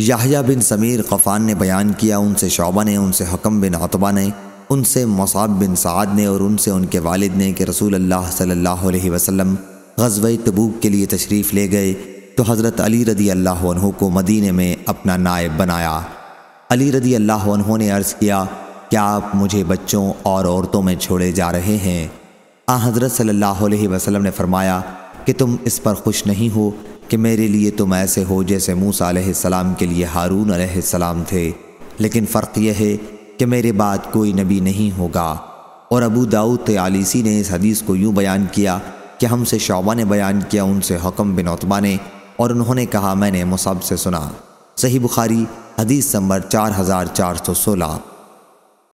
याहिया बिन समीर क़फ़ान ने बयान किया उनसे शोबा ने उनसे हकम बिन अतबा ने उनसे मसाब बिन साद ने और उनसे उनके वालिद ने कि रसूल अल्लाह सल्लल्लाहु अलैहि वसल्लम गजब तबूक के लिए तशरीफ़ ले गए तो हज़रत अली रदी अल्लाह को मदीने में अपना नायब बनाया अली रदी अल्लाह ने अर्ज़ किया क्या आप मुझे बच्चों और औरतों में छोड़े जा रहे हैं आ हज़रत सल्लल्लाहु अलैहि वसल्लम ने फरमाया कि तुम इस पर खुश नहीं हो कि मेरे लिए तुम ऐसे हो जैसे मूसा सलाम के लिए हारून सलाम थे लेकिन फ़र्क यह है कि मेरे बाद कोई नबी नहीं होगा और अबू दाऊद आलिसी ने इस हदीस को यूँ बयान किया कि हमसे शोबा ने बयान किया उनसे हकम बिन उतबा ने और उन्होंने कहा मैंने मुसब से सुना सही बुखारी हदीस नंबर चार हज़ार चार सौ सोलह